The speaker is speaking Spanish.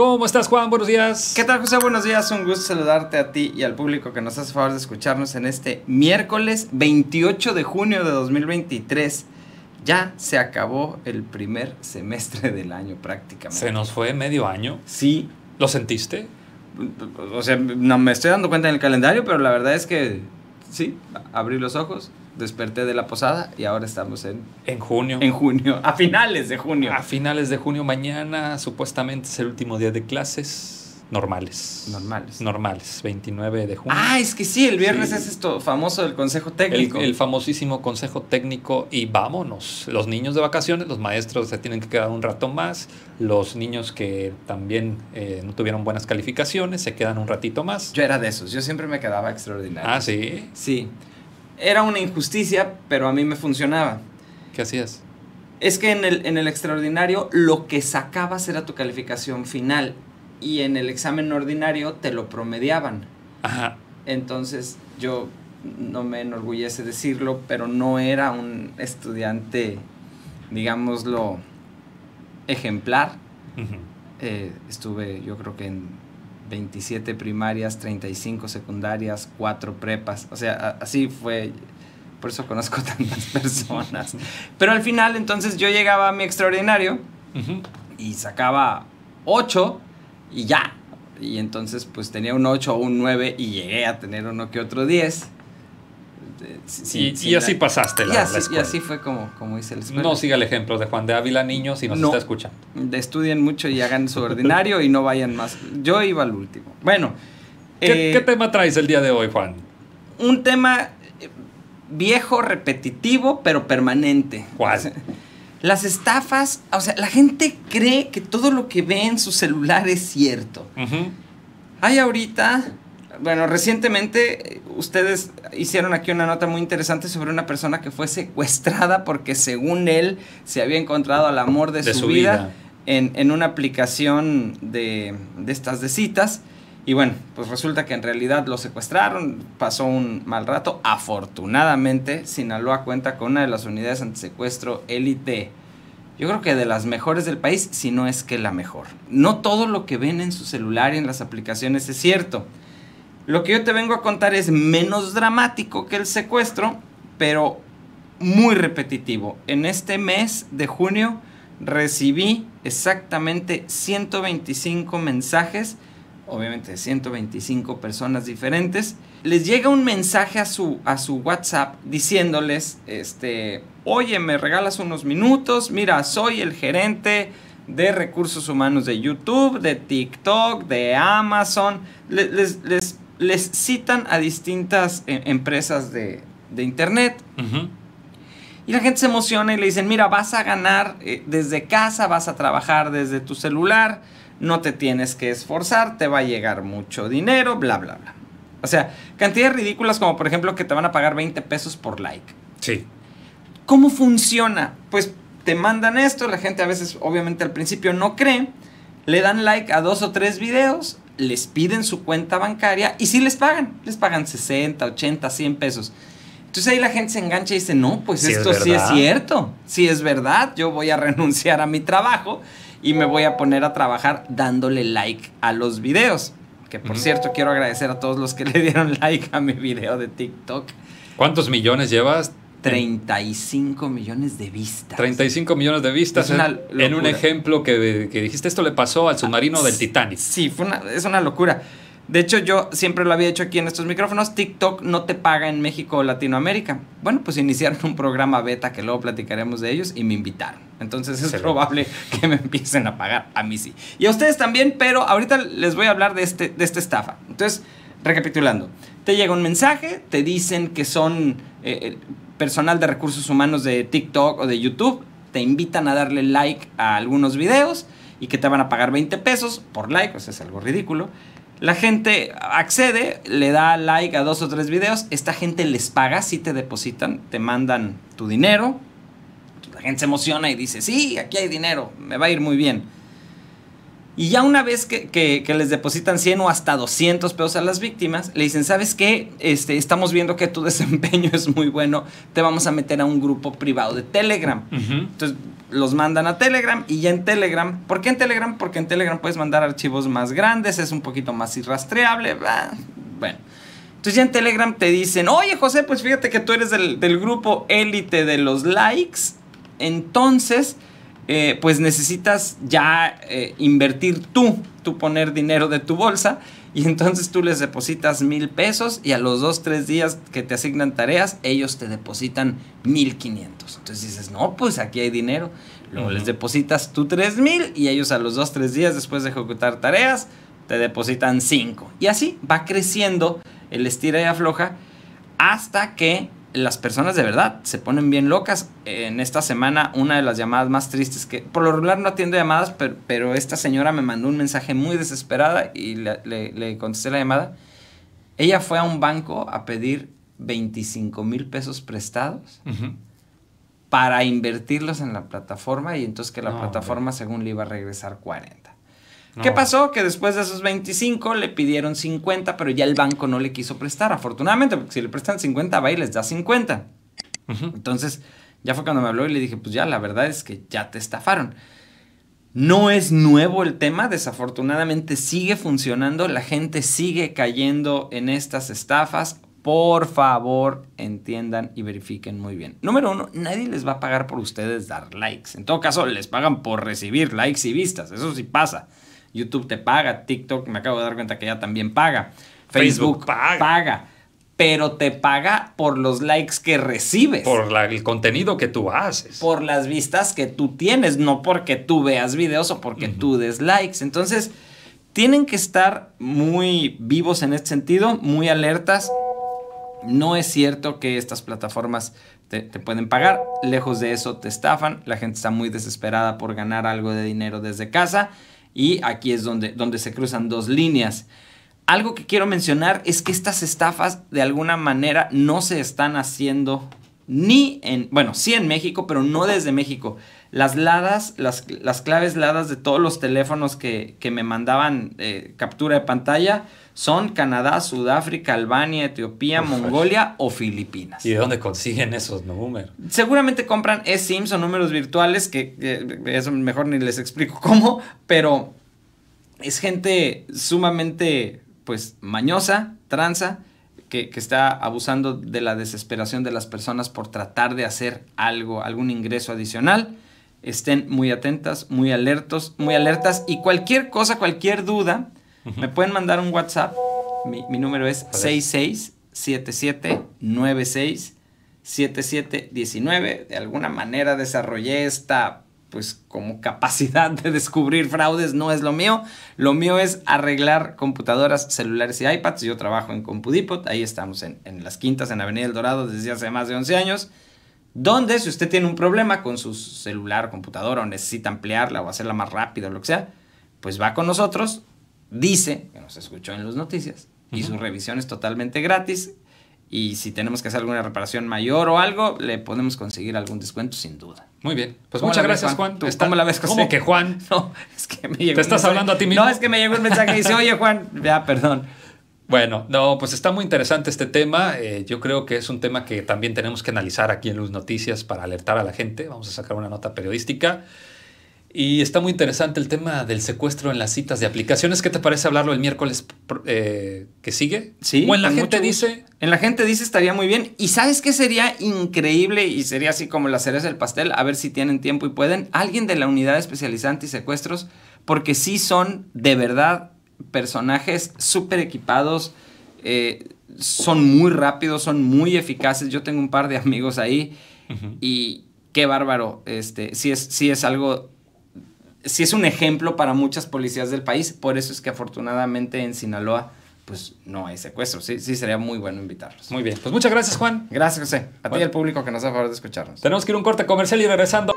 ¿Cómo estás, Juan? Buenos días. ¿Qué tal, José? Buenos días. Un gusto saludarte a ti y al público que nos hace favor de escucharnos en este miércoles 28 de junio de 2023. Ya se acabó el primer semestre del año prácticamente. ¿Se nos fue medio año? Sí. ¿Lo sentiste? O sea, no me estoy dando cuenta en el calendario, pero la verdad es que sí, abrí los ojos desperté de la posada y ahora estamos en... En junio. En junio, a finales de junio. A finales de junio, mañana supuestamente es el último día de clases normales. Normales. Normales, 29 de junio. Ah, es que sí, el viernes es esto famoso del Consejo Técnico. El, famosísimo Consejo Técnico y vámonos. Los niños de vacaciones, los maestros se tienen que quedar un rato más, los niños que también eh, no tuvieron buenas calificaciones se quedan un ratito más. Yo era de esos, yo siempre me quedaba extraordinario. Ah, sí. Sí era una injusticia, pero a mí me funcionaba. ¿Qué hacías? Es que en el, en el extraordinario lo que sacabas era tu calificación final y en el examen ordinario te lo promediaban. Ajá. Entonces yo no me enorgullece decirlo, pero no era un estudiante, digámoslo, ejemplar. Eh, estuve yo creo que en 27 primarias, 35 secundarias, 4 prepas. O sea, así fue. Por eso conozco tantas personas. Pero al final, entonces yo llegaba a mi extraordinario y sacaba 8 y ya. Y entonces, pues tenía un 8 o un 9 y llegué a tener uno que otro 10. Este, y, así pasaste la, y así, fue como, como hice el escuela. No siga el ejemplo de Juan de Ávila, niño, si nos no. está escuchando. Estudien mucho y hagan su ordinario y no vayan más. Yo iba al último. Bueno. ¿Qué, eh, tema traes el día de hoy, Juan? Un tema eh, viejo, repetitivo, pero permanente. ¿Cuál? las estafas, o sea, la gente cree que todo lo que ve en su celular es cierto. Hay ahorita bueno, recientemente eh, ustedes hicieron aquí una nota muy interesante sobre una persona que fue secuestrada porque según él se había encontrado al amor de, su, vida, En, en, una aplicación de, de estas de citas. Y bueno, pues resulta que en realidad lo secuestraron, pasó un mal rato. Afortunadamente, Sinaloa cuenta con una de las unidades antisecuestro élite. Yo creo que de las mejores del país, si no es que la mejor. No todo lo que ven en su celular y en las aplicaciones es cierto. Lo que yo te vengo a contar es menos dramático que el secuestro, pero muy repetitivo. En este mes de junio recibí exactamente 125 mensajes, obviamente 125 personas diferentes. Les llega un mensaje a su, a su WhatsApp diciéndoles, este, oye, me regalas unos minutos, mira, soy el gerente de recursos humanos de YouTube, de TikTok, de Amazon. les les citan a distintas eh, empresas de, Internet. Y la gente se emociona y le dicen, mira, vas a ganar eh, desde casa, vas a trabajar desde tu celular, no te tienes que esforzar, te va a llegar mucho dinero, bla, bla, bla. O sea, cantidades ridículas como por ejemplo que te van a pagar 20 pesos por like. Sí. ¿Cómo funciona? Pues te mandan esto, la gente a veces obviamente al principio no cree, le dan like a dos o tres videos les piden su cuenta bancaria y sí les pagan, les pagan 60, 80, 100 pesos. Entonces ahí la gente se engancha y dice, no, pues esto sí es cierto, sí es verdad, yo voy a renunciar a mi trabajo y me voy a poner a trabajar dándole like a los videos. Que por cierto, quiero agradecer a todos los que le dieron like a mi video de TikTok. ¿Cuántos millones llevas? 35 millones de vistas. 35 millones de vistas. en un ejemplo que, dijiste, esto le pasó al submarino ah, del Titanic. Sí, es una locura. De hecho, yo siempre lo había hecho aquí en estos micrófonos. TikTok no te paga en México o Latinoamérica. Bueno, pues iniciaron un programa beta que luego platicaremos de ellos y me invitaron. Entonces es probable que me empiecen a pagar. A mí sí. Y a ustedes también, pero ahorita les voy a hablar de, este, de esta estafa. Entonces, recapitulando. Te llega un mensaje, te dicen que son... Eh, eh, personal de recursos humanos de TikTok o de YouTube te invitan a darle like a algunos videos y que te van a pagar 20 pesos por like, pues es algo ridículo. La gente accede, le da like a dos o tres videos, esta gente les paga, si te depositan, te mandan tu dinero, la gente se emociona y dice, sí, aquí hay dinero, me va a ir muy bien y ya una vez que, que, les depositan 100 o hasta 200 pesos a las víctimas, le dicen, ¿sabes qué? Este, estamos viendo que tu desempeño es muy bueno, te vamos a meter a un grupo privado de Telegram. Entonces los mandan a Telegram y ya en Telegram, ¿por qué en Telegram? Porque en Telegram puedes mandar archivos más grandes, es un poquito más irrastreable. Bueno, entonces ya en Telegram te dicen, oye José, pues fíjate que tú eres del, del grupo élite de los likes, entonces eh, pues necesitas ya eh, invertir tú, tú poner dinero de tu bolsa y entonces tú les depositas mil pesos y a los dos, tres días que te asignan tareas, ellos te depositan mil quinientos. Entonces dices, no, pues aquí hay dinero. Luego les depositas tú tres mil y ellos a los dos, tres días después de ejecutar tareas, te depositan cinco. Y así va creciendo el estira y afloja hasta que las personas de verdad se ponen bien locas. En esta semana, una de las llamadas más tristes que por lo regular no atiendo llamadas, pero, pero esta señora me mandó un mensaje muy desesperada y le, contesté la llamada. Ella fue a un banco a pedir 25 mil pesos prestados para invertirlos en la plataforma y entonces que la plataforma, según le iba a regresar 40. ¿Qué pasó? Que después de esos 25 le pidieron 50, pero ya el banco no le quiso prestar, afortunadamente, porque si le prestan 50, va y les da 50. Entonces, ya fue cuando me habló y le dije, pues ya, la verdad es que ya te estafaron. No es nuevo el tema, desafortunadamente sigue funcionando, la gente sigue cayendo en estas estafas. Por favor, entiendan y verifiquen muy bien. Número uno, nadie les va a pagar por ustedes dar likes. En todo caso, les pagan por recibir likes y vistas. Eso sí pasa. YouTube te paga, TikTok me acabo de dar cuenta que ya también paga, Facebook, paga. pero te paga por los likes que recibes. Por el contenido que tú haces. Por las vistas que tú tienes, no porque tú veas videos o porque tú des likes. Entonces, tienen que estar muy vivos en este sentido, muy alertas. No es cierto que estas plataformas te, pueden pagar. Lejos de eso, te estafan. La gente está muy desesperada por ganar algo de dinero desde casa. Y aquí es donde, donde se cruzan dos líneas. Algo que quiero mencionar es que estas estafas de alguna manera no se están haciendo ni en, bueno, sí en México, pero no desde México las ladas, las, claves ladas de todos los teléfonos que, me mandaban eh, captura de pantalla son Canadá, Sudáfrica, Albania, Etiopía, Mongolia o Filipinas. ¿Y de dónde consiguen esos números? Seguramente compran eSIMs o números virtuales, que, eso mejor ni les explico cómo, pero es gente sumamente pues mañosa, tranza, que, que, está abusando de la desesperación de las personas por tratar de hacer algo, algún ingreso adicional estén muy atentas, muy alertos, muy alertas y cualquier cosa, cualquier duda, me pueden mandar un WhatsApp. Mi, número es 6677967719. De alguna manera desarrollé esta pues como capacidad de descubrir fraudes no es lo mío. Lo mío es arreglar computadoras, celulares y iPads. Yo trabajo en Compudipot, ahí estamos en, en Las Quintas, en Avenida El Dorado desde hace más de 11 años. Donde si usted tiene un problema con su celular o computadora o necesita ampliarla o hacerla más rápida o lo que sea, pues va con nosotros, dice que nos escuchó en las noticias y su revisión es totalmente gratis y si tenemos que hacer alguna reparación mayor o algo, le podemos conseguir algún descuento sin duda. Muy bien. Pues muchas gracias, Juan. la ves, José? que Juan? No, es que me llegó. Te estás hablando a ti mismo. No, es que me llegó un mensaje y dice, oye, Juan, ya, perdón. Bueno, no, pues está muy interesante este tema. Eh, yo creo que es un tema que también tenemos que analizar aquí en Luz Noticias para alertar a la gente. Vamos a sacar una nota periodística. Y está muy interesante el tema del secuestro en las citas de aplicaciones. ¿Qué te parece hablarlo el miércoles eh, que sigue? Sí. O en la gente dice. En la gente dice estaría muy bien. Y sabes qué sería increíble y sería así como la cereza del pastel. A ver si tienen tiempo y pueden. Alguien de la unidad especializante y secuestros, porque sí son de verdad personajes súper equipados, eh, son muy rápidos, son muy eficaces. Yo tengo un par de amigos ahí y qué bárbaro. Este, si es, si es algo, si es un ejemplo para muchas policías del país. Por eso es que afortunadamente en Sinaloa pues no hay secuestros Sí, sí, sería muy bueno invitarlos. Muy bien. Pues muchas gracias, Juan. Gracias, José. A ti y al público que nos ha favor de escucharnos. Tenemos que ir un corte comercial y regresando.